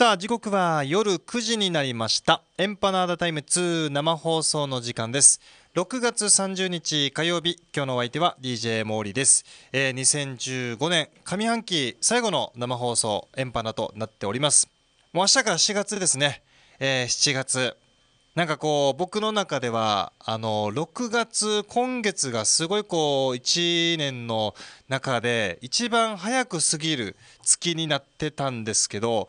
さあ時刻は夜9時になりましたエンパナーダタイム2生放送の時間です6月30日火曜日今日のお相手は DJ モーリーです、えー、2015年上半期最後の生放送エンパナとなっておりますもう明日から7月ですね、えー、7月なんかこう僕の中ではあの6月今月がすごいこう1年の中で一番早く過ぎる月になってたんですけど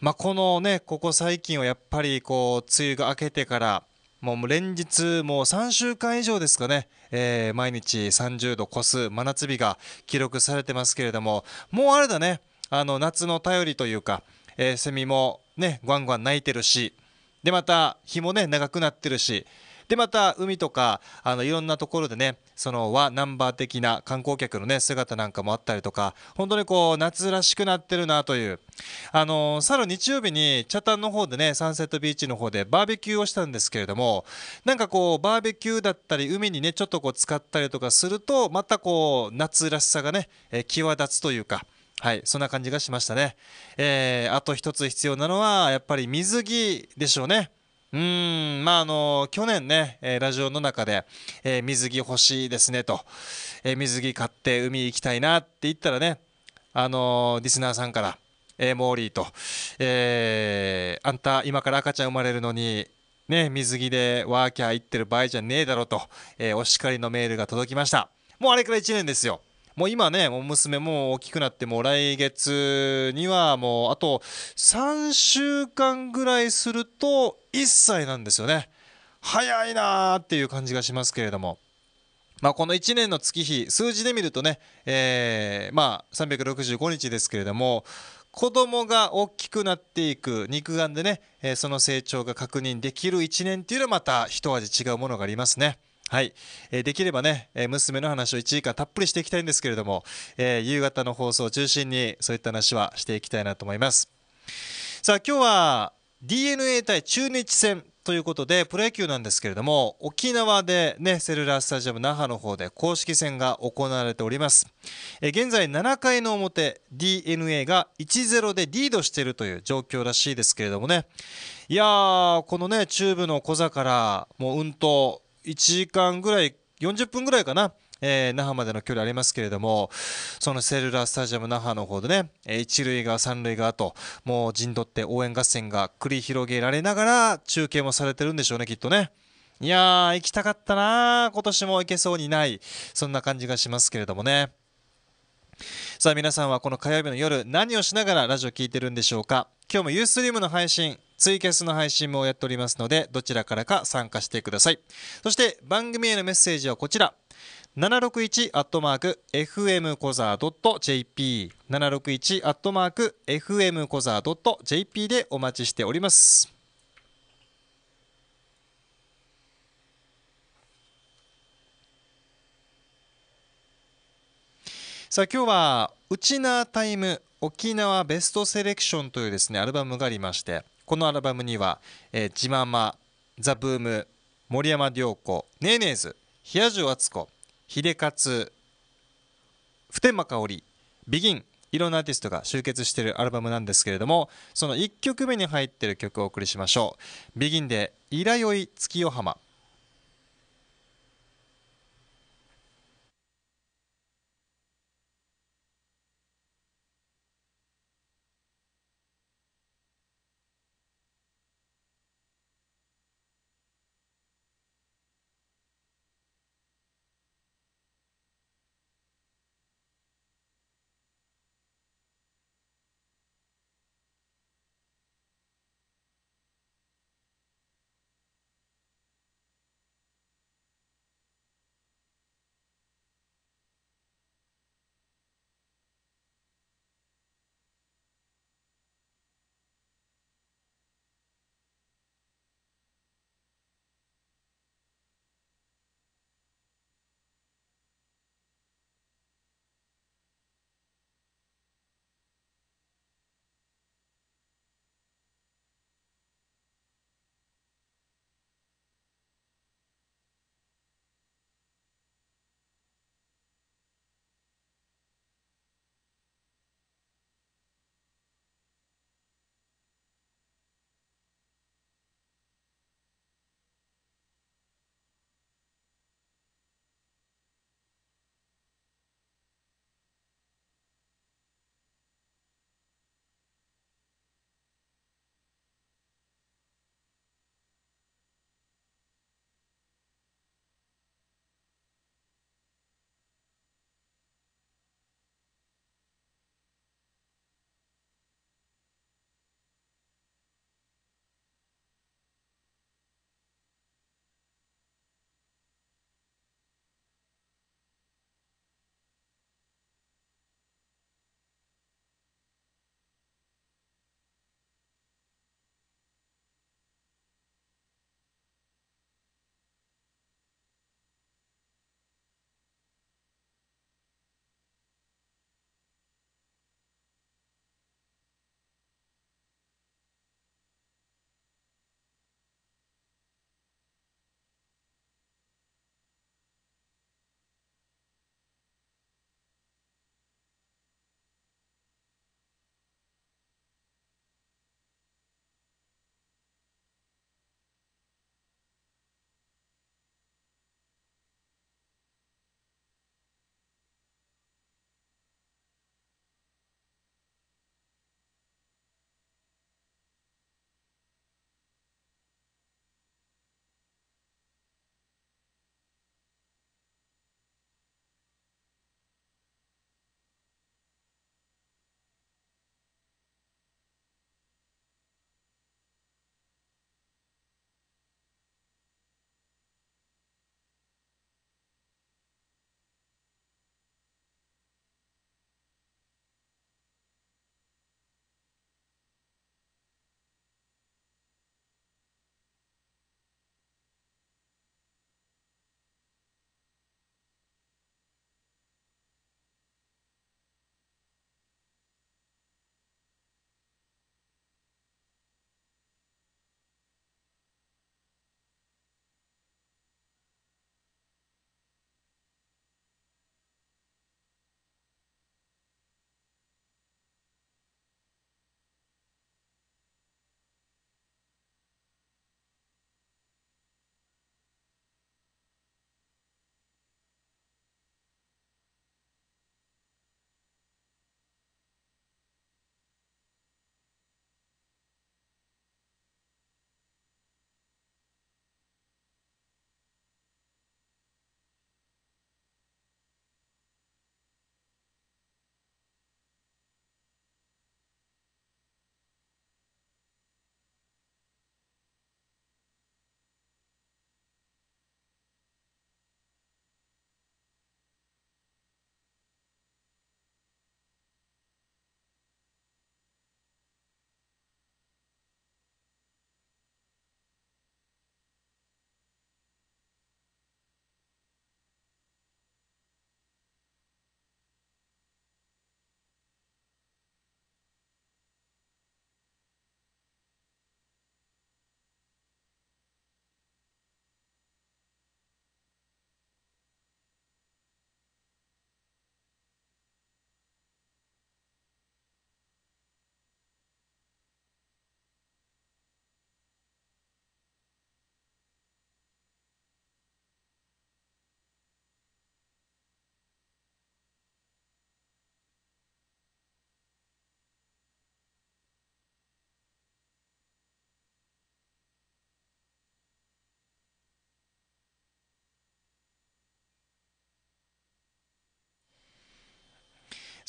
まあ、このね、ここ最近はやっぱりこう、梅雨が明けてから、もう連日、もう3週間以上ですかね、えー、毎日30度超す真夏日が記録されてますけれども、もうあれだね、あの夏の便りというか、えー、セミもね、ガンガン鳴いてるし、で、また日もね、長くなってるし、で、また海とか、あのいろんなところでね、その和ナンバー的な観光客のね姿なんかもあったりとか本当にこう夏らしくなってるなというあの去る日曜日に北谷の方でねサンセットビーチの方でバーベキューをしたんですけれどもなんかこうバーベキューだったり海にねちょっとこう使ったりとかするとまたこう夏らしさがね、え際立つというか。はい、そんな感じがしましたね。えー、あと一つ必要なのは、やっぱり水着でしょうね。うんまああの去年ね、えー、ラジオの中で、えー、水着欲しいですねと、えー、水着買って海行きたいなって言ったらねあのリスナーさんから、えモーリーと、えあんた今から赤ちゃん生まれるのにね水着でワーキャー行ってる場合じゃねえだろと、えお叱りのメールが届きましたもうあれから1年ですよもう今ね、もう娘も大きくなって、もう来月にはもうあと3週間ぐらいすると1歳なんですよね。早いなーっていう感じがしますけれども。まあ、この1年の月日、数字で見るとね、えー、まあ、365日ですけれども、子供が大きくなっていく肉眼でね、えー、その成長が確認できる1年っていうのはまた一味違うものがありますね。はい、えー、できればね、えー、娘の話を1時間たっぷりしていきたいんですけれども、えー、夕方の放送を中心にそういった話はしていきたいなと思いますさあ今日は d n a 対中日戦ということでプロ野球なんですけれども沖縄で、ね、セルラースタジアム那覇の方で公式戦が行われておりますえ現在7回の表 d n a が1-0でリードしているという状況らしいですけれどもねいやーこのね中部の小座からもううんと1時間ぐらい、40分ぐらいかな。えー、那覇までの距離ありますけれども、そのセルラースタジアム那覇の方でね、え一塁側、三塁側と、もう陣取って応援合戦が繰り広げられながら、中継もされてるんでしょうね、きっとね。いやー、行きたかったなー、今年も行けそうにない、そんな感じがしますけれどもね。さあ、皆さんはこの火曜日の夜、何をしながらラジオ聴いてるんでしょうか。今日もユーストリームの配信、ツイキャスの配信もやっておりますので、どちらからか参加してください。そして番組へのメッセージはこちら。761-fmcoza.jp 761-fmcoza.jp でお待ちしております。さあ今日は「ウチナータイム沖縄ベストセレクション」というですねアルバムがありましてこのアルバムには、えー、ジママ、ザ・ブーム、森山良子、ネーネーズ、平城敦子、秀勝、普天間香織、ビギン、いろんなアーティストが集結しているアルバムなんですけれども、その1曲目に入っている曲をお送りしましょう。ビギンで、イラヨイ月夜浜。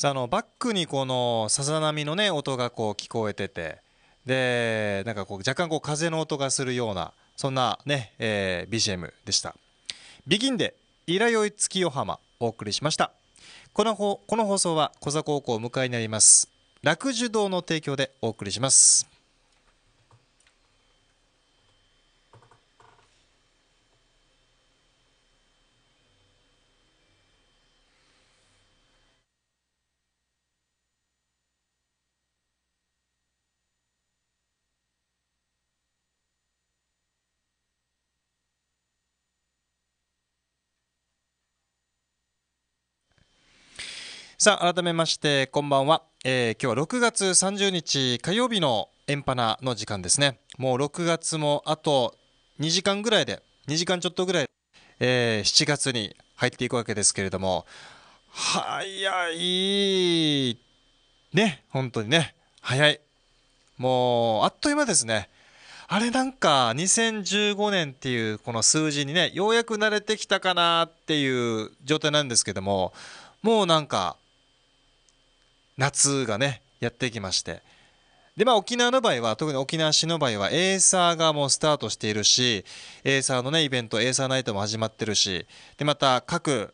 あのバックにこのさざ波のね音がこう聞こえててでなんかこう若干こう風の音がするようなそんなね、えー、BGM でした「ビギンで「イラヨイ月横浜」お送りしましたこのこの放送は小座高校を迎えになります楽樹堂の提供でお送りしますさあ改めましてこんばんは、えー、今日は6月30日火曜日のエンパナの時間ですねもう6月もあと2時間ぐらいで2時間ちょっとぐらい、えー、7月に入っていくわけですけれども早いね本当にね早いもうあっという間ですねあれなんか2015年っていうこの数字にねようやく慣れてきたかなっていう状態なんですけどももうなんか夏がねやってきましてでまあ沖縄の場合は特に沖縄市の場合はエーサーがもうスタートしているしエーサーのねイベントエーサーナイトも始まってるしでまた各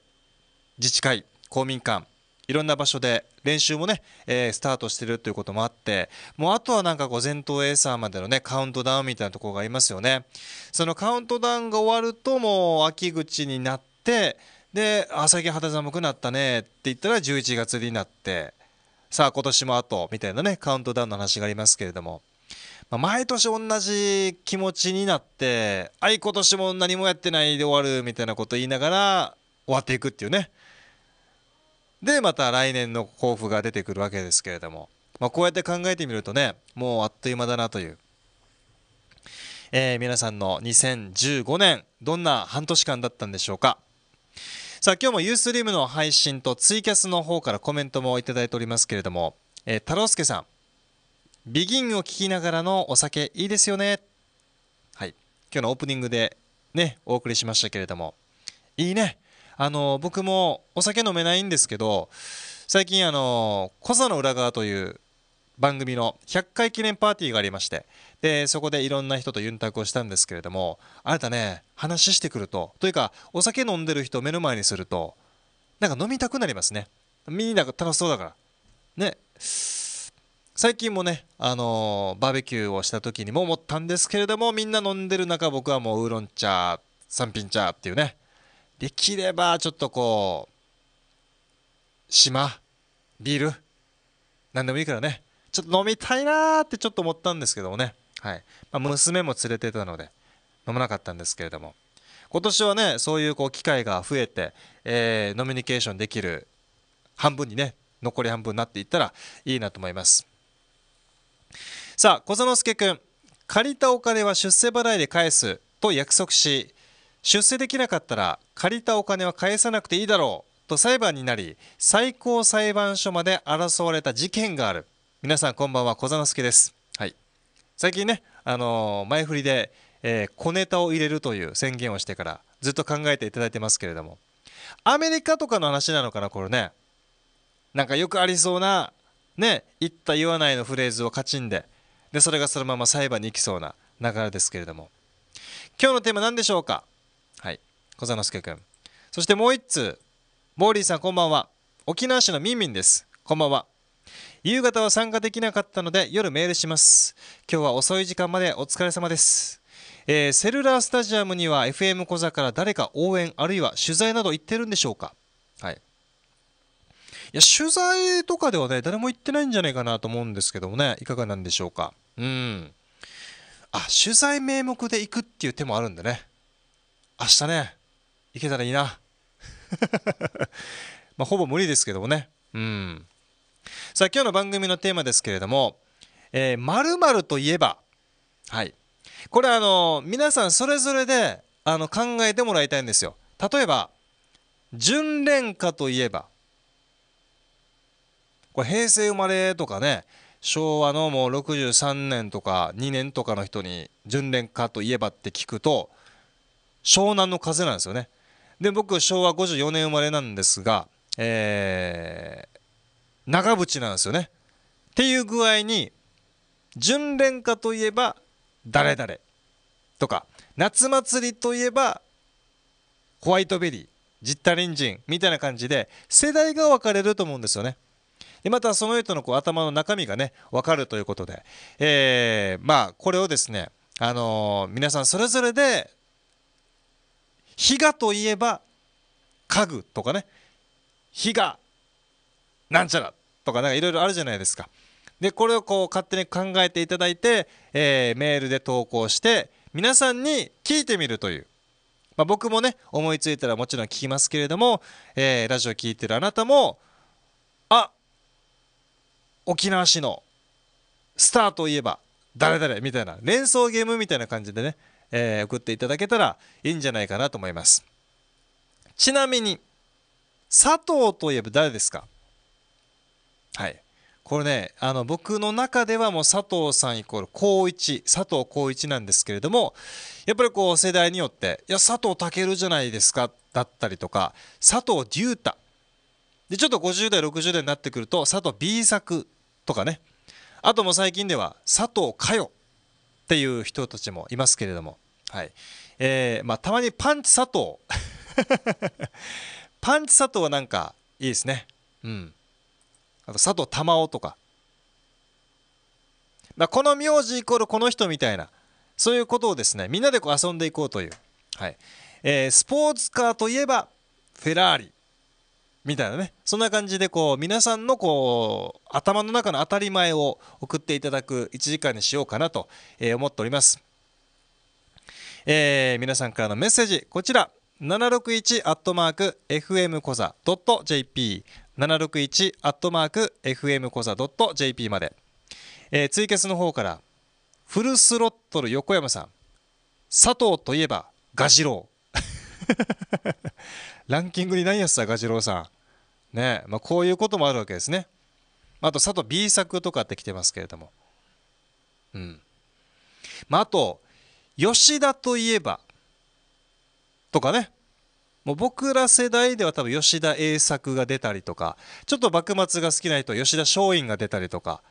自治会公民館いろんな場所で練習もね、えー、スタートしてるということもあってもうあとはなんかこう前頭エーサーまでのねカウントダウンみたいなところがありますよねそのカウントダウンが終わるともう秋口になってで「あ最肌寒くなったね」って言ったら11月になってさあ今年もあとみたいなねカウントダウンの話がありますけれども、まあ、毎年同じ気持ちになってあい今年も何もやってないで終わるみたいなこと言いながら終わっていくっていうねでまた来年の抱負が出てくるわけですけれども、まあ、こうやって考えてみるとねもうあっという間だなという、えー、皆さんの2015年どんな半年間だったんでしょうかさあ今日もユースリームの配信とツイキャスの方からコメントもいただいておりますけれども、えー、太郎介さんビギンを聞きながらのお酒いいですよねはい今日のオープニングでねお送りしましたけれどもいいねあの僕もお酒飲めないんですけど最近あの「コザの裏側」という番組の100回記念パーティーがありましてでそこでいろんな人とユンタクをしたんですけれどもあなたね話してくるとというかお酒飲んでる人を目の前にするとなんか飲みたくなりますねみんな楽しそうだからね最近もね、あのー、バーベキューをした時にも思ったんですけれどもみんな飲んでる中僕はもうウーロン茶三品茶っていうねできればちょっとこう島ビール何でもいいからねちょっと飲みたいなーってちょっと思ったんですけどもねはいまあ、娘も連れてたので飲まなかったんですけれども今年はねそういうこう機会が増えて、えー、ノミニケーションできる半分にね残り半分になっていったらいいなと思いますさあ小園介君借りたお金は出世払いで返すと約束し出世できなかったら借りたお金は返さなくていいだろうと裁判になり最高裁判所まで争われた事件がある皆さんこんばんは小すけです最近ね、あの前振りで、えー、小ネタを入れるという宣言をしてからずっと考えていただいてますけれどもアメリカとかの話なのかなこれねなんかよくありそうなね言った言わないのフレーズをカチンででそれがそのまま裁判に行きそうな流れですけれども今日のテーマ何でしょうかはい小佐之助君そしてもう1通モーリーさんこんばんは沖縄市のみンみんですこんばんは夕方は参加できなかったので夜メールします今日は遅い時間までお疲れ様ですえー、セルラースタジアムには FM 小座から誰か応援あるいは取材など行ってるんでしょうかはいいや取材とかではね誰も行ってないんじゃないかなと思うんですけどもねいかがなんでしょうかうんあ取材名目で行くっていう手もあるんでね明日ね行けたらいいな まあほぼ無理ですけどもねうんさあ今日の番組のテーマですけれども「まるまるといえば」はいこれあの皆さんそれぞれであの考えてもらいたいんですよ例えば純恋歌といえばこれ平成生まれとかね昭和のもう63年とか2年とかの人に純恋歌といえばって聞くと湘南の風なんですよねで僕昭和54年生まれなんですがえー長渕なんですよね。っていう具合に純恋歌といえば誰々とか夏祭りといえばホワイトベリージッタリンジンみたいな感じで世代が分かれると思うんですよね。でまたその人のこう頭の中身がね分かるということで、えー、まあこれをですね、あのー、皆さんそれぞれで比嘉といえば家具とかね比嘉なんちゃらとかなんかいろいろあるじゃないですか。で、これをこう勝手に考えていただいて、えー、メールで投稿して、皆さんに聞いてみるという。まあ、僕もね、思いついたらもちろん聞きますけれども、えー、ラジオ聴いてるあなたも、あ沖縄市のスターといえば誰々みたいな連想ゲームみたいな感じでね、えー、送っていただけたらいいんじゃないかなと思います。ちなみに、佐藤といえば誰ですかはいこれねあの僕の中ではもう佐藤さんイコール光一佐藤光一なんですけれどもやっぱりこう世代によっていや佐藤健じゃないですかだったりとか佐藤隆太でちょっと50代60代になってくると佐藤 B 作とかねあとも最近では佐藤佳代っていう人たちもいますけれども、はいえーまあ、たまにパンチ佐藤 パンチ佐藤はなんかいいですねうんあと佐藤珠緒とかあ、この名字イコールこの人みたいなそういうことをですねみんなでこう遊んでいこうという、はいえー、スポーツカーといえばフェラーリみたいなねそんな感じでこう皆さんのこう頭の中の当たり前を送っていただく1時間にしようかなと、え思っております、えー、皆さんからのメッセージこちら761アットマーク FM .jp 761アットマーク FM コザ .jp まで、えー、ツイキャスの方からフルスロットル横山さん佐藤といえばガジロウ ランキングにないやつだガジロウさんねまあ、こういうこともあるわけですねあと佐藤 B 作とかって来てますけれどもうんまあ、あと吉田といえばとかねもう僕ら世代では多分吉田栄作が出たりとかちょっと幕末が好きな人吉田松陰が出たりとか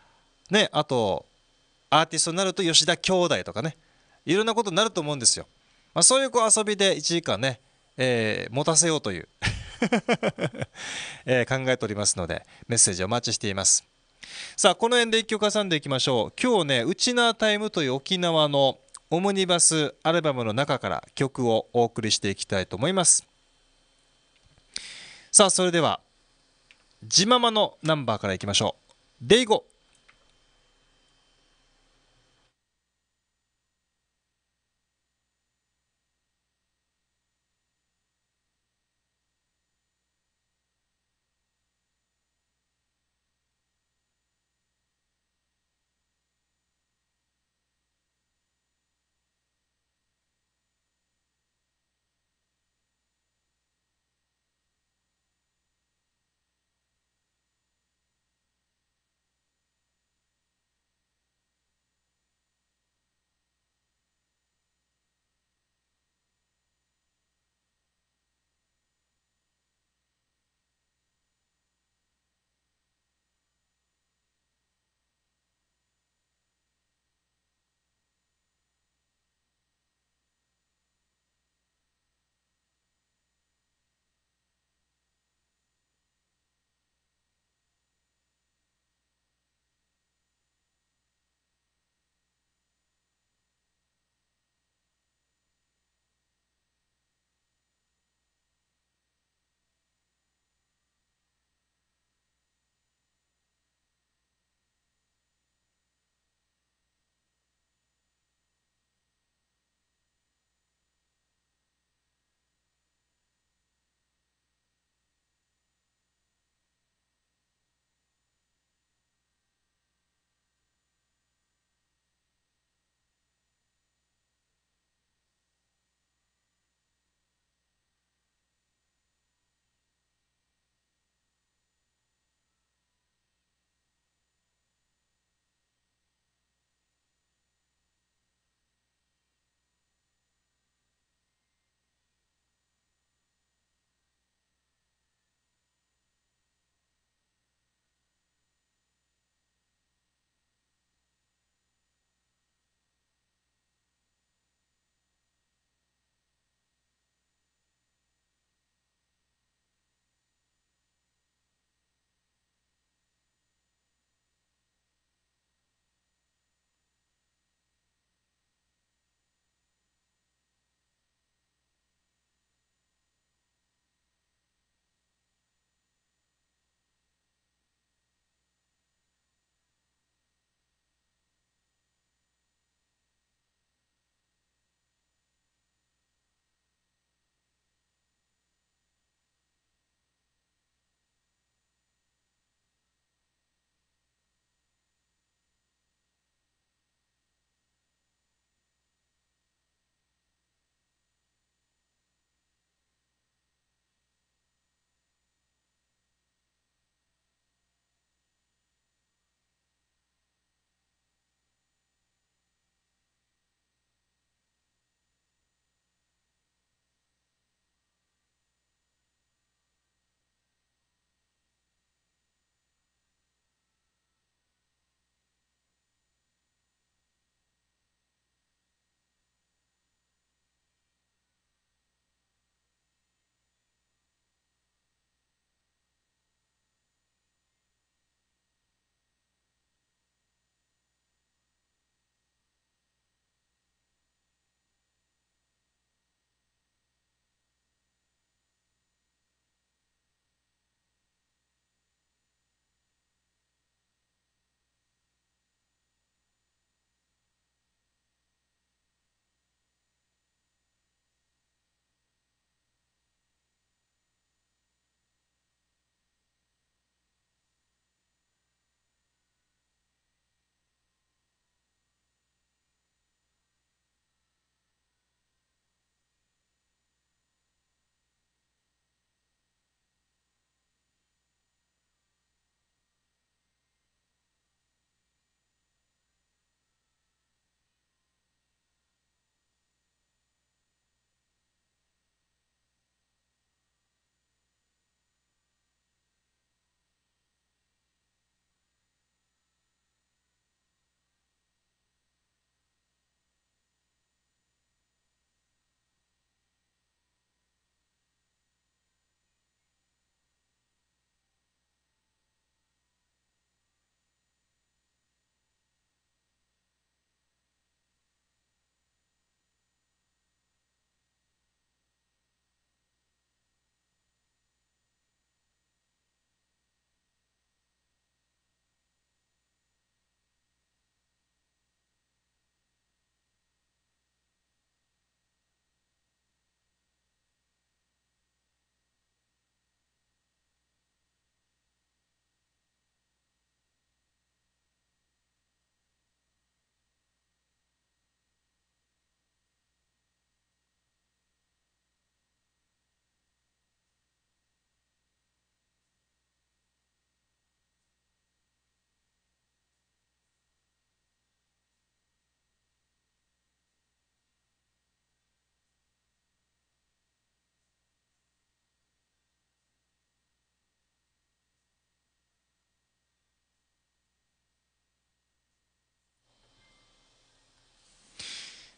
ねあとアーティストになると吉田兄弟とかねいろんなことになると思うんですよ、まあ、そういうこう遊びで1時間ね、えー、持たせようという えー、考えておりますのでメッセージお待ちしていますさあこの辺で1曲挟んでいきましょう今日ね「ウチナータイム」という沖縄のオムニバスアルバムの中から曲をお送りしていきたいと思いますさあそれでは「ジママのナンバーからいきましょう「デイゴ」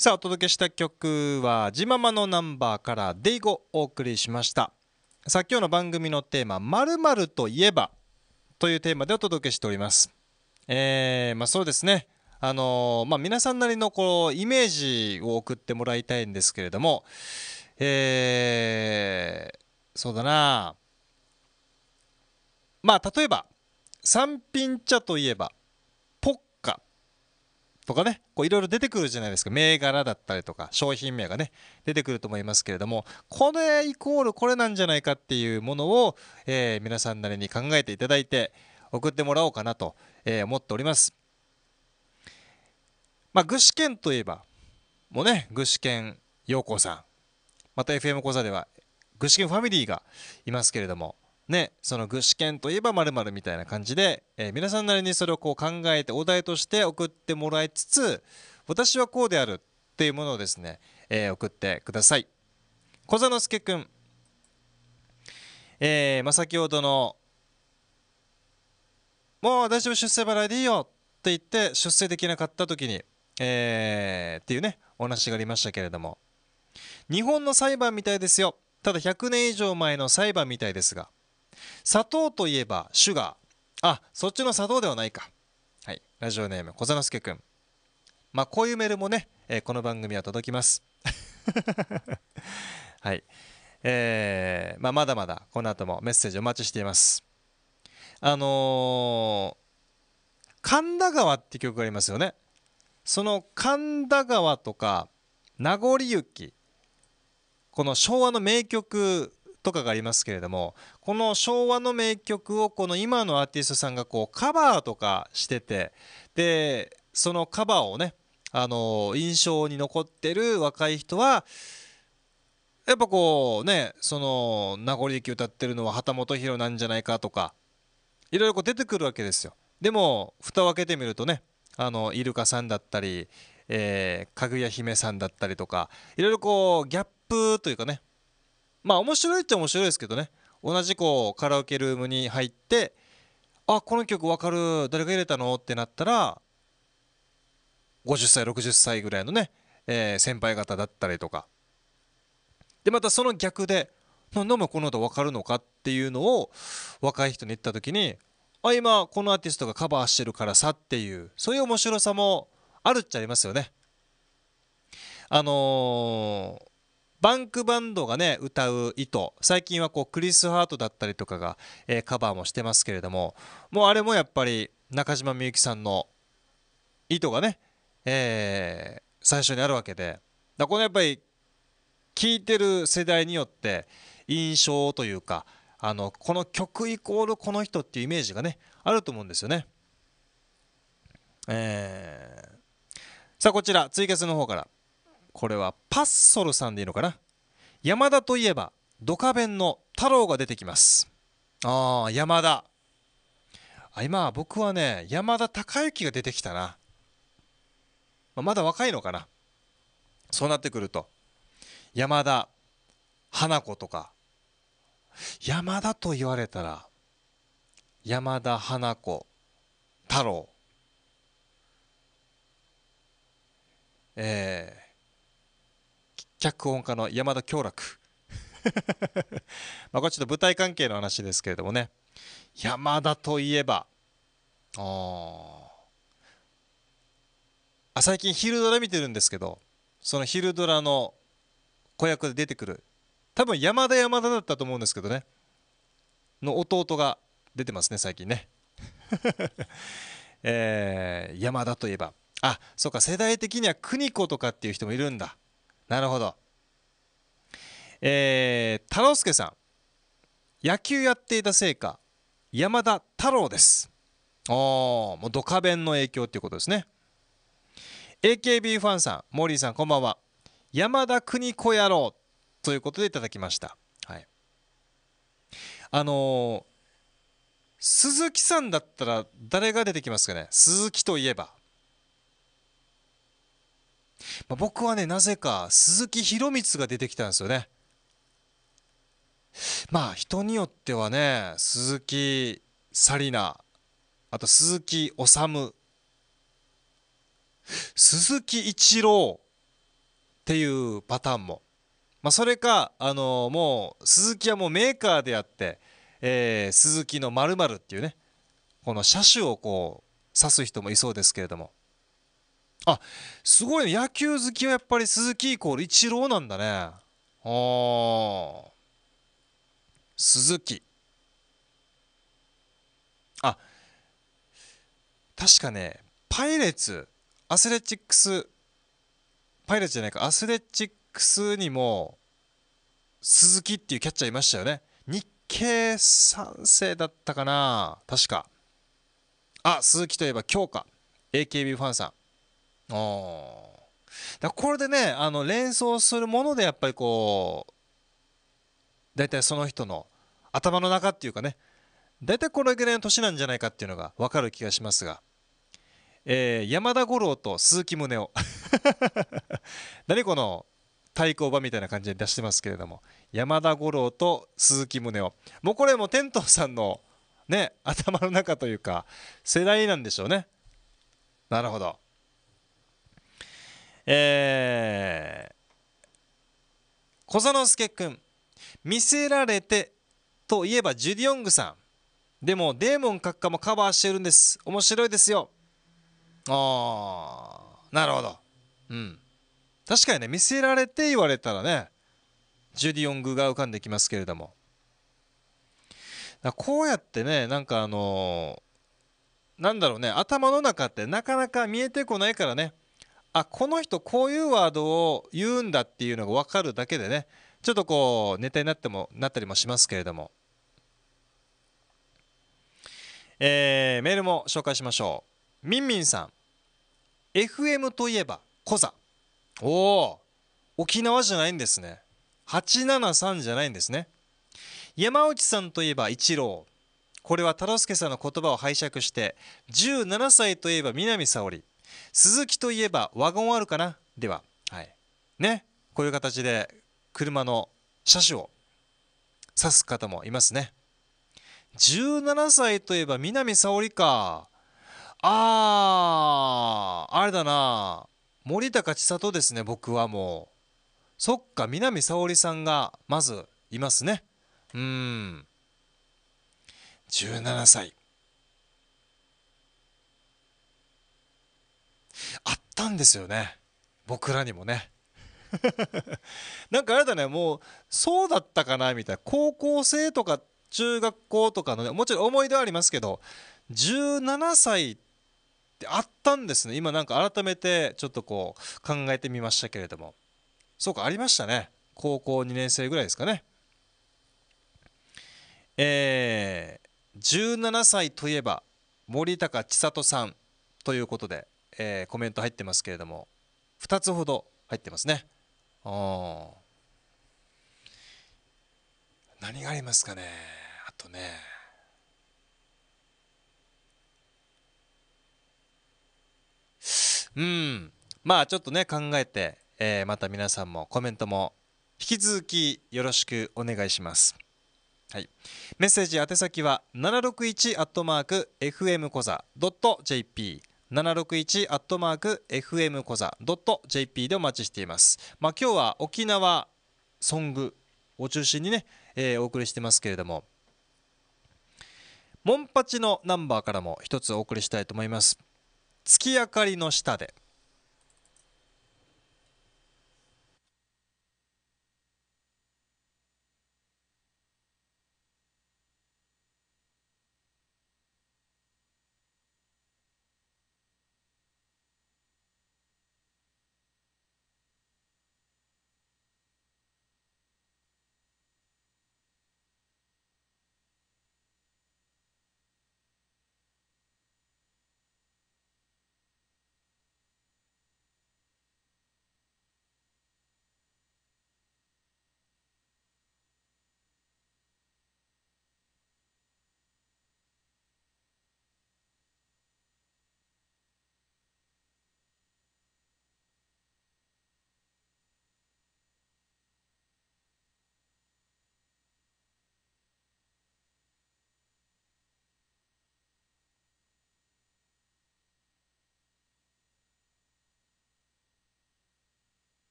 さあお届けした曲は「ジママのナンバー」から「デイゴ」お送りしましたさあ今日の番組のテーマ「まるといえば」というテーマでお届けしておりますえー、まあそうですねあのー、まあ皆さんなりのこうイメージを送ってもらいたいんですけれどもえー、そうだなまあ例えば三品茶といえばとかねいろいろ出てくるじゃないですか銘柄だったりとか商品名がね出てくると思いますけれどもこれイコールこれなんじゃないかっていうものを、えー、皆さんなりに考えていただいて送ってもらおうかなと、えー、思っております。まあ、具志堅といえばもうね具志堅陽子さんまた FM 講座では具志堅ファミリーがいますけれどもね、その具志堅といえばまるみたいな感じで、えー、皆さんなりにそれをこう考えてお題として送ってもらいつつ私はこうであるっていうものをですね、えー、送ってください小座之助くん、えー、まあ、先ほどの「もう大丈夫出世払いでいいよ」って言って出世できなかった時に、えっていうねお話がありましたけれども日本の裁判みたいですよただ100年以上前の裁判みたいですが砂糖といえばシュガー。あ、そっちの砂糖ではないか。はい。ラジオネーム、小座之助くん。まあ、こういうメールもね、えー、この番組は届きます。はい。えー、まあ、まだまだ、この後もメッセージお待ちしています。あのー、神田川って曲がありますよね。その神田川とか、名残雪、この昭和の名曲とかがありますけれども、この昭和の名曲をこの今のアーティストさんがこうカバーとかしててでそのカバーをねあの印象に残ってる若い人はやっぱこうねその名残雪歌ってるのは旗本博なんじゃないかとかいろいろこう出てくるわけですよでも蓋を開けてみるとねあのイルカさんだったり、えー、かぐや姫さんだったりとかいろいろこうギャップというかねまあ面白いっちゃ面白いですけどね同じこうカラオケルームに入ってあこの曲わかる誰が入れたのってなったら50歳60歳ぐらいのね、えー、先輩方だったりとかでまたその逆で何でもこの歌わかるのかっていうのを若い人に言った時にあ今このアーティストがカバーしてるからさっていうそういう面白さもあるっちゃありますよね。あのーバンクバンドがね歌う糸最近はこうクリス・ハートだったりとかが、えー、カバーもしてますけれどももうあれもやっぱり中島みゆきさんの糸がね、えー、最初にあるわけでだこのやっぱり聴いてる世代によって印象というかあのこの曲イコールこの人っていうイメージがねあると思うんですよね。えー、さあこちら追イの方から。これはパッソルさんでいいのかな山田といえばドカベンの太郎が出てきますああ山田あ今僕はね山田孝之が出てきたな、まあ、まだ若いのかなそうなってくると山田花子とか山田と言われたら山田花子太郎えー、脚本家の山田京楽 まあこれちょっと舞台関係の話ですけれどもね山田といえばあ最近昼ドラ見てるんですけどその昼ドラの子役で出てくる多分山田山田だったと思うんですけどねの弟が出てますね最近ね えー、山田といえばあそうか世代的には邦子とかっていう人もいるんだなるほど。えー、太郎介さん。野球やっていたせいか、山田太郎です。おー、もうドカベンの影響っていうことですね。AKB ファンさん、モーリーさん、こんばんは。山田邦子野郎ということでいただきました。はい。あのー、鈴木さんだったら誰が出てきますかね鈴木といえば。まあ、僕はねなぜか鈴木博光が出てきたんですよねまあ人によってはね鈴木紗理奈あと鈴木治鈴木一郎っていうパターンも、まあ、それか、あのー、もう鈴木はもうメーカーであって、えー、鈴木の○○っていうねこの車種をこう指す人もいそうですけれどもあすごいね野球好きはやっぱり鈴木イコールイチローなんだねああ鈴木あ確かねパイレーツアスレチックスパイレーツじゃないかアスレチックスにも鈴木っていうキャッチャーいましたよね日系3世だったかな確かあ鈴木といえば強化 AKB ファンさんだこれでねあの連想するものでやっぱりこう大体その人の頭の中っていうかね大体これぐらいの年なんじゃないかっていうのが分かる気がしますが、えー、山田五郎と鈴木宗男何 この対抗馬みたいな感じで出してますけれども山田五郎と鈴木宗男もうこれも天童さんのね頭の中というか世代なんでしょうねなるほどえー、小園助君見せられてといえばジュディ・オングさんでもデーモン閣下もカバーしてるんです面白いですよああなるほどうん確かにね見せられて言われたらねジュディ・オングが浮かんできますけれどもこうやってねなんかあのー、なんだろうね頭の中ってなかなか見えてこないからねあこの人こういうワードを言うんだっていうのが分かるだけでねちょっとこうネタになってもなったりもしますけれども、えー、メールも紹介しましょうみんみんさん FM といえばコザおお沖縄じゃないんですね873じゃないんですね山内さんといえば一郎これは太郎助さんの言葉を拝借して17歳といえば南沙織鈴木といえばワゴンあるかなでは、はい、ね、こういう形で車の車種を指す方もいますね。17歳といえば南沙織か。あああれだな。森高千里ですね、僕はもう。そっか、南沙織さんがまずいますね。うん。17歳。んですよね僕らにもね なんかあれだねもうそうだったかなみたいな高校生とか中学校とかのねもちろん思い出はありますけど17歳ってあったんですね今なんか改めてちょっとこう考えてみましたけれどもそうかありましたね高校2年生ぐらいですかねえー、17歳といえば森高千里さんということでえー、コメント入ってますけれども2つほど入ってますね何がありますかねあとねうんまあちょっとね考えて、えー、また皆さんもコメントも引き続きよろしくお願いします。はい、メッセージ宛先は761アットマーク FM コザ .jp 761アットマーク FM コザ .jp でお待ちしています。まあ、今日は沖縄ソングを中心にね、えー、お送りしてますけれども、モンパチのナンバーからも一つお送りしたいと思います。月明かりの下で。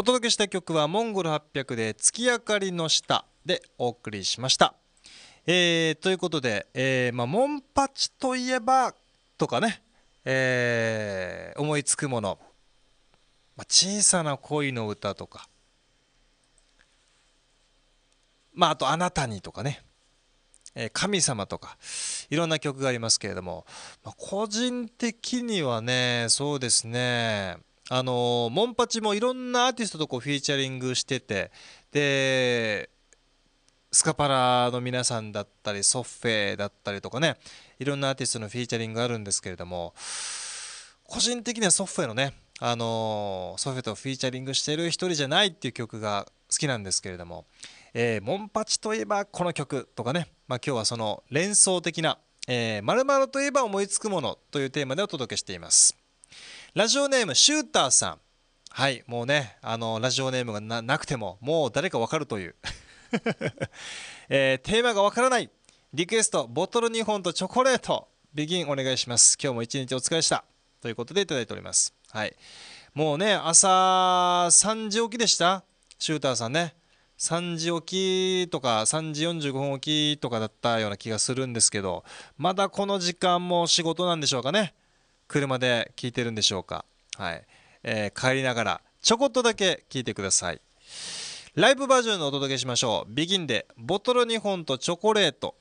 お届けした曲はモンゴル800で月明かりの下でお送りしました。えー、ということで、えー、まあ、モンパチといえばとかね、えー、思いつくもの、まあ、小さな恋の歌とか、まあ、あとあなたにとかね、え神様とかいろんな曲がありますけれども、まあ、個人的にはねそうですねあのモンパチもいろんなアーティストとこうフィーチャリングしててでスカパラの皆さんだったりソッフェだったりとかねいろんなアーティストのフィーチャリングがあるんですけれども個人的にはソッフェのねあのソフェとフィーチャリングしてる一人じゃないっていう曲が好きなんですけれども、えー、モンパチといえばこの曲とかね、まあ、今日はその連想的な「まるまるといえば思いつくもの」というテーマでお届けしています。ラジオネームシューターさんはいもうねあのラジオネームがなくてももう誰かわかるという えー、テーマがわからないリクエストボトル2本とチョコレートビギンお願いします今日も一日お疲れしたということでいただいておりますはいもうね朝3時起きでしたシューターさんね3時起きとか3時45分起きとかだったような気がするんですけどまだこの時間も仕事なんでしょうかね車で聞いてるんでしょうか、はいえー、帰りながらちょこっとだけ聞いてくださいライブバージョンでお届けしましょう。ビギンでボトル2本とチョコレート。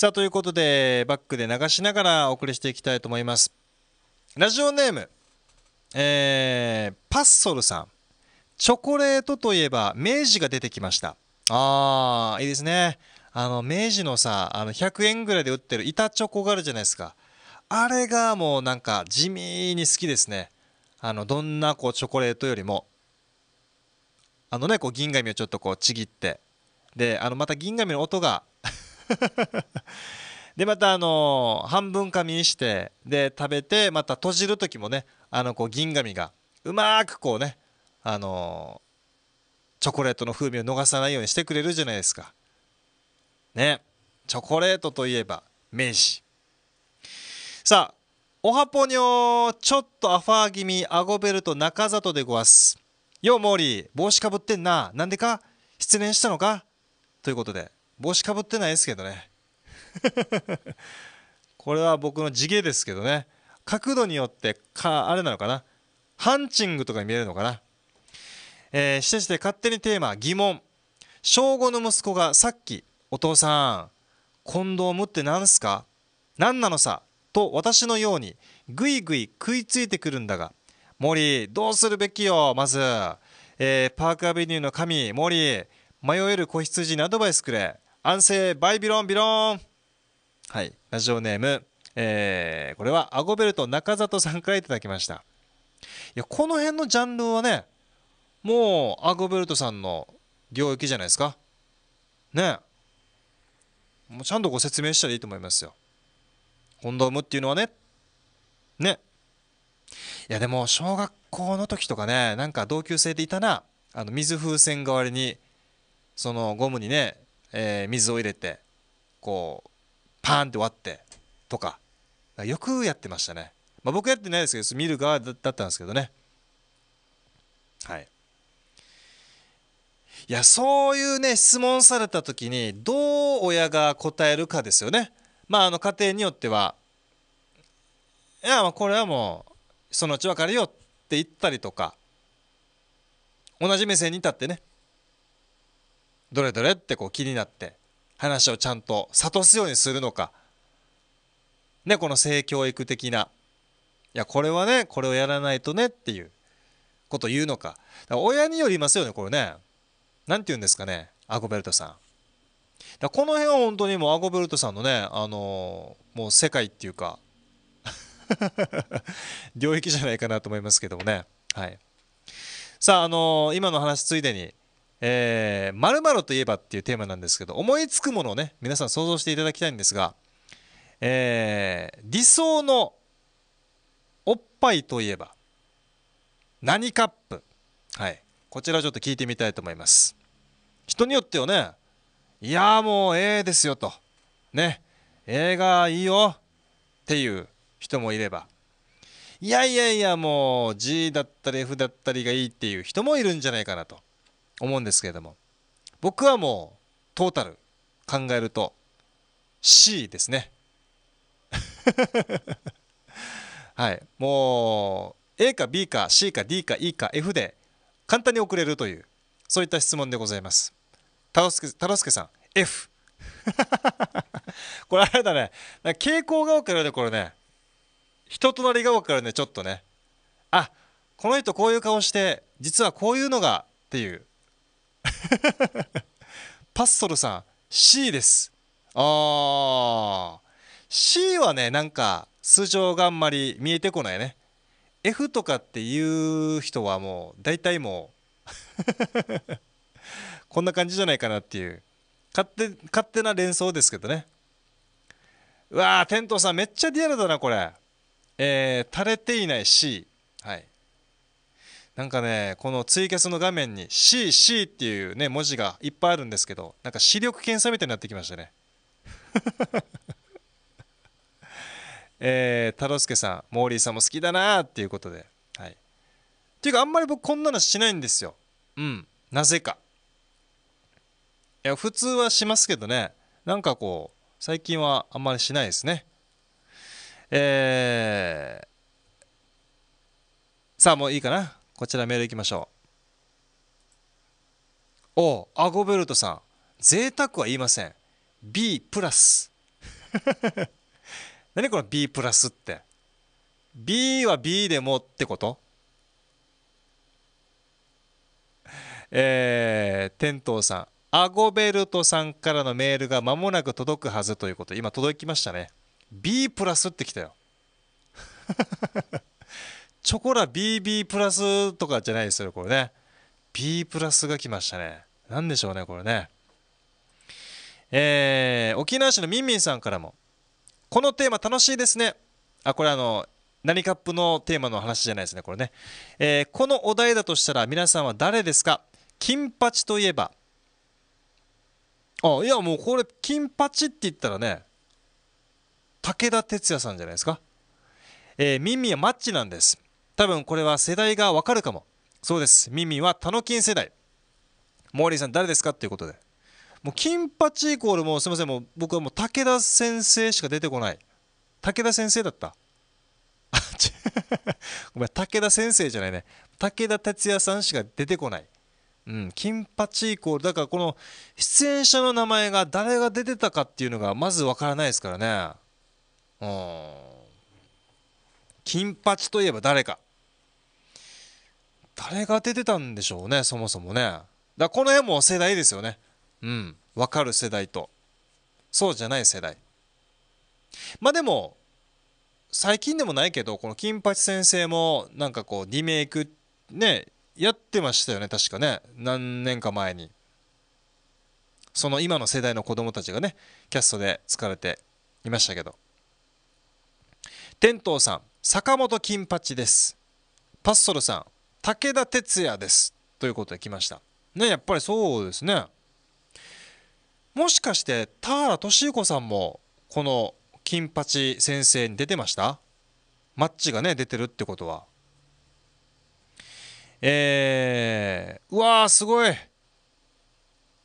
さあということでバックで流しながらお送りしていきたいと思いますラジオネーム、えー、パッソルさんチョコレートといえば明治が出てきましたあーいいですねあの明治のさあの100円ぐらいで売ってる板チョコがあるじゃないですかあれがもうなんか地味に好きですねあのどんなこうチョコレートよりもあのねこう銀紙をちょっとこうちぎってであのまた銀紙の音が でまたあの半分紙にしてで食べてまた閉じる時もねあのこう銀紙がうまくこうねあのチョコレートの風味を逃さないようにしてくれるじゃないですかねチョコレートといえば明治さあおはぽにょちょっとアファー気味アゴベルト中里でごわすよモーリー帽子かぶってんななんでか失恋したのかということで帽子かぶってないですけどね これは僕の地毛ですけどね角度によってかあれなのかなハンチングとかに見えるのかな、えー、してして勝手にテーマ疑問小5の息子がさっき「お父さんコンドームって何すか何なのさ」と私のようにぐいぐい食いついてくるんだが森どうするべきよまず、えー、パークアベニューの神森迷える子羊にアドバイスくれ安静バイビロンビロンはいラジオネーム、えー、これはアゴベルト中里さんからいただきましたいやこの辺のジャンルはねもうアゴベルトさんの領域じゃないですかねもうちゃんとご説明したらいいと思いますよコンドームっていうのはねねいやでも小学校の時とかねなんか同級生でいたなあの水風船代わりにそのゴムにねえー、水を入れてこうパーンって割ってとかよくやってましたね、まあ、僕やってないですけど見る側だったんですけどねはいいやそういうね質問された時にどう親が答えるかですよねまああの家庭によってはいやまあこれはもうそのうち分かるよって言ったりとか同じ目線に立ってねどれどれってこう気になって話をちゃんと諭すようにするのかねこの性教育的ないやこれはねこれをやらないとねっていうこと言うのか親によりますよねこれね何て言うんですかねアゴベルトさんだこの辺は本当にもうアゴベルトさんのねあのー、もう世界っていうか 領域じゃないかなと思いますけどもねはいさああのー、今の話ついでにえるまるといえばっていうテーマなんですけど、思いつくものをね、皆さん想像していただきたいんですが、えー、理想のおっぱいといえば、何カップはい。こちらちょっと聞いてみたいと思います。人によってはね、いやもうええですよと。ね。映画いいよっていう人もいれば、いやいやいやもう G だったり F だったりがいいっていう人もいるんじゃないかなと。思うんですけれども僕はもうトータル考えると C ですね はいもう A か B か C か D か E か F で簡単に送れるというそういった質問でございます太郎介さん F これあれだね傾向が分かるねこれね人となりが分かるねちょっとねあこの人こういう顔して実はこういうのがっていう パッソルさん C ですあー C はねなんか素性があんまり見えてこないね F とかっていう人はもう大体もう こんな感じじゃないかなっていう勝手勝手な連想ですけどねうわーテントさんめっちゃリアルだなこれえー、垂れていない C なんかねこのツイキャスの画面に CC っていうね文字がいっぱいあるんですけどなんか視力検査みたいになってきましたね えー、太郎介さんモーリーさんも好きだなーっていうことではいっていうかあんまり僕こんなのしないんですようんなぜかいや普通はしますけどねなんかこう最近はあんまりしないですねえー、さあもういいかなこちらメールいきましょうおアゴベルトさん贅沢は言いません B プラス 何この B プラスって B は B でもってことえー、天童さんアゴベルトさんからのメールが間もなく届くはずということ今届きましたね B プラスってきたよ チョコラ BB プラスとかじゃないですよ、これね。B プラスが来ましたね。何でしょうね、これね。えー、沖縄市のみんみんさんからも、このテーマ楽しいですね。あ、これあの、何カップのテーマの話じゃないですね、これね。えー、このお題だとしたら皆さんは誰ですか金八といえば。あ、いやもうこれ、金八って言ったらね、武田鉄矢さんじゃないですか。えー、ミンミンはマッチなんです。多分これは世代がわかるかもそうですミミはタノキン世代モーリーさん誰ですかっていうことでもう金八イコールもうすいませんもう僕はもう武田先生しか出てこない武田先生だったあっごめん武田先生じゃないね武田鉄矢さんしか出てこないうん、金八イコールだからこの出演者の名前が誰が出てたかっていうのがまずわからないですからねうん金八といえば誰か誰が出てたんでしょうねそもそもねだこの辺も世代ですよねうん分かる世代とそうじゃない世代まあでも最近でもないけどこの金八先生もなんかこうリメイクねやってましたよね確かね何年か前にその今の世代の子供たちがねキャストで疲れていましたけど天童さん坂本金八ですパッソルさん武田鉄矢ですということで来ましたねやっぱりそうですねもしかして田原俊彦さんもこの金八先生に出てましたマッチがね出てるってことはえー、うわーすごい、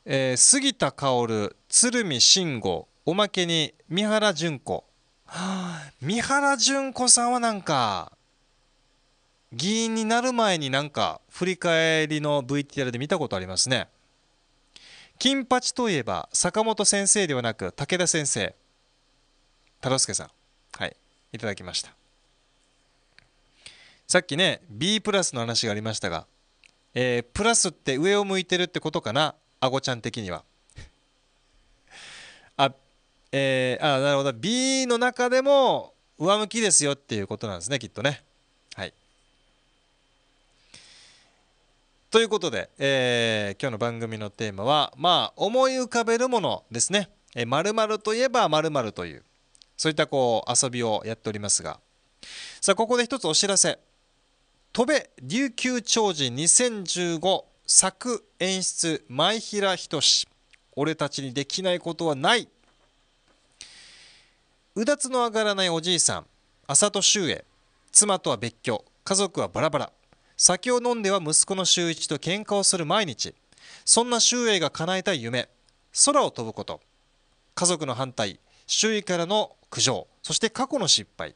えー、杉田薫鶴見慎吾おまけに三原淳子、はあ、三原淳子さんはなんか議員になる前になんか振り返りの VTR で見たことありますね金八といえば坂本先生ではなく武田先生太郎介さんはいいただきましたさっきね B プラスの話がありましたが、えー、プラスって上を向いてるってことかなあごちゃん的には あえー、あなるほど B の中でも上向きですよっていうことなんですねきっとねはいということで、えー、今日の番組のテーマはまあ思い浮かべるものですね。まるといえばまるというそういったこう遊びをやっておりますがさあここで一つお知らせ「戸部琉球長寿2015作演出前平仁俺たちにできないことはない」うだつの上がらないおじいさん浅戸秀英妻とは別居家族はバラバラ酒を飲んでは息子の周一と喧嘩をする毎日そんな周英が叶えたい夢空を飛ぶこと家族の反対周囲からの苦情そして過去の失敗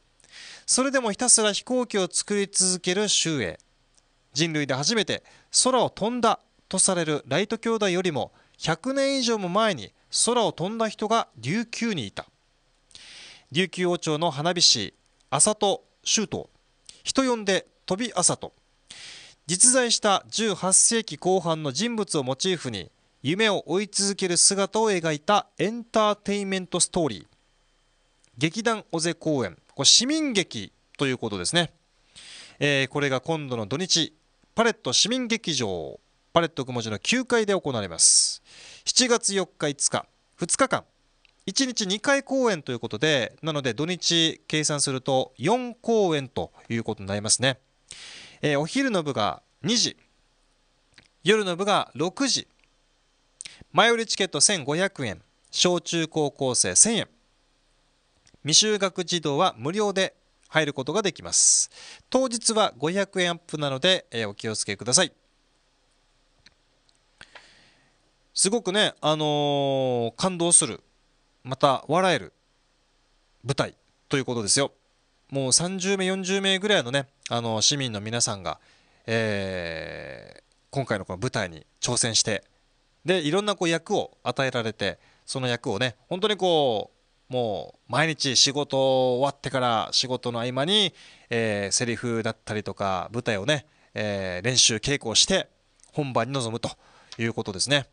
それでもひたすら飛行機を作り続ける周英人類で初めて空を飛んだとされるライト兄弟よりも100年以上も前に空を飛んだ人が琉球にいた琉球王朝の花火師浅戸周東人呼んで飛び浅戸実在した18世紀後半の人物をモチーフに夢を追い続ける姿を描いたエンターテインメントストーリー劇団尾瀬公演これ市民劇ということですね、えー、これが今度の土日パレット市民劇場パレットくも字の9階で行われます7月4日5日2日間1日2回公演ということでなので土日計算すると4公演ということになりますねえー、お昼の部が2時夜の部が6時前売りチケット1500円小中高校生1000円未就学児童は無料で入ることができます当日は500円アップなので、えー、お気をつけくださいすごくね、あのー、感動するまた笑える舞台ということですよもう30名、40名ぐらいのね、あの市民の皆さんが、えー、今回のこの舞台に挑戦して、で、いろんなこう役を与えられて、その役をね、本当にこう、もう毎日仕事終わってから仕事の合間に、えー、セリフだったりとか舞台をね、えー、練習稽古をして本番に臨むということですね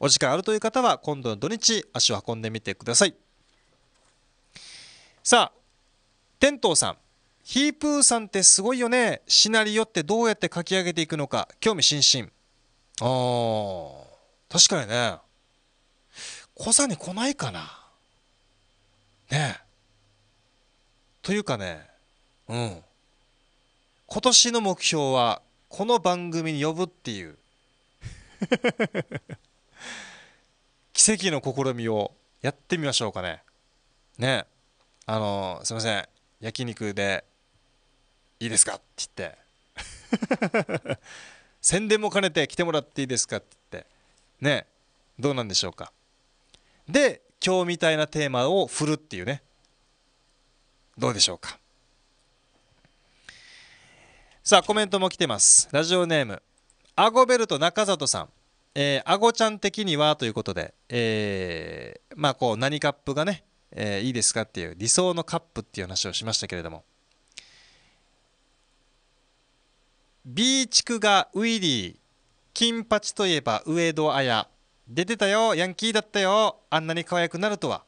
お時間あるという方は今度の土日足を運んでみてくださいさあテントウさんヒープーさんってすごいよねシナリオってどうやって書き上げていくのか興味津々あ確かにねこさに来ないかなねえというかねうん今年の目標はこの番組に呼ぶっていう 奇跡の試みをやってみましょうかねねあのすいません焼肉でいいですかって言って 宣伝も兼ねて来てもらっていいですかって言ってねどうなんでしょうかで今日みたいなテーマを振るっていうねどうでしょうかさあコメントも来てますラジオネームアゴベルト中里さんえー、アゴちゃん的にはということで、えー、まあこう何カップがねえー、いいですかっていう理想のカップっていう話をしましたけれども B 地区がウィリー金八といえば上戸彩出てたよヤンキーだったよあんなに可愛くなるとは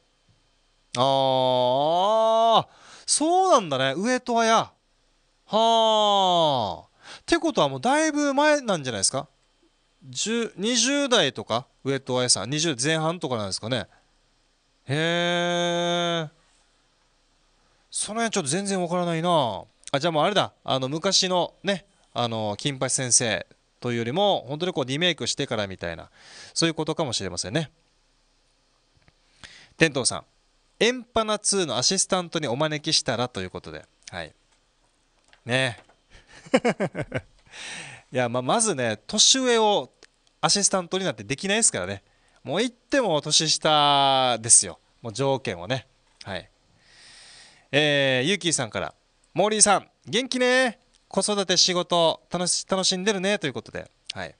ああそうなんだね上戸彩はあってことはもうだいぶ前なんじゃないですか20代とか上戸彩さん20前半とかなんですかねへえその辺ちょっと全然わからないなあじゃあもうあれだあの昔のねあの金八先生というよりも本当にこうリメイクしてからみたいなそういうことかもしれませんね天童さんエンパナ2のアシスタントにお招きしたらということではいね いやまあ、まずね年上をアシスタントになってできないですからねもう言っても年下ですよ。もう条件をね。はい。えー、ゆうきーさんから、モーリーさん、元気ね子育て仕事楽し、楽しんでるねということで。はい。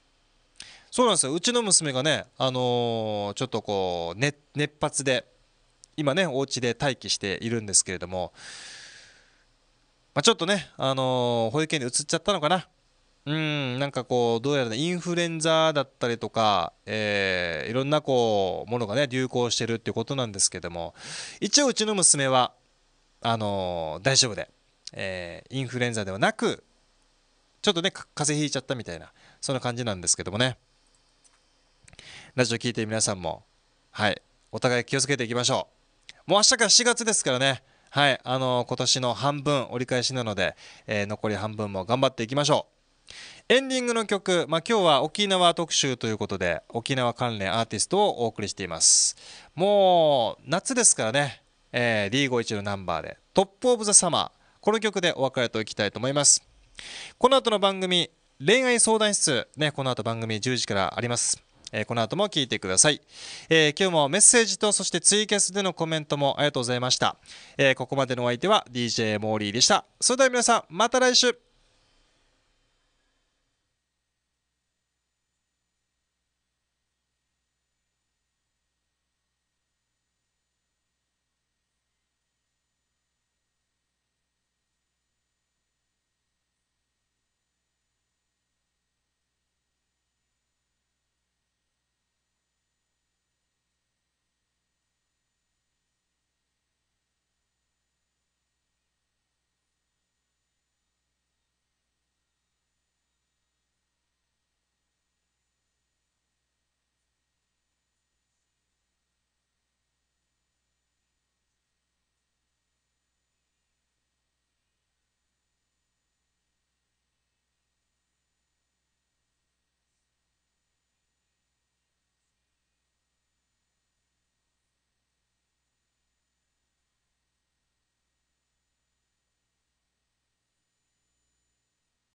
そうなんですよ。うちの娘がね、あのー、ちょっとこう、ね、熱発で、今ね、お家で待機しているんですけれども、まあ、ちょっとね、あのー、保育園に移っちゃったのかな。うん、なんかこう、どうやら、ね、インフルエンザだったりとか、えー、いろんなこう、ものがね、流行してるっていうことなんですけども、一応うちの娘は、あのー、大丈夫で、えー、インフルエンザではなく、ちょっとね、風邪ひいちゃったみたいな、そんな感じなんですけどもね。ラジオ聞いて皆さんも、はい、お互い気をつけていきましょう。もう明日から4月ですからね、はい、あのー、今年の半分折り返しなので、え残り半分も頑張っていきましょう。エンディングの曲、まあ、今日は沖縄特集ということで沖縄関連アーティストをお送りしていますもう夏ですからね、えー、D51 のナンバーで「トップ・オブ・ザ・サマー」この曲でお別れといきたいと思いますこの後の番組恋愛相談室、ね、この後番組10時からありますえー、この後も聞いてください、えー、今日もメッセージとそしてツイキャスでのコメントもありがとうございました、えー、ここまでのお相手は DJ モーリーでしたそれでは皆さんまた来週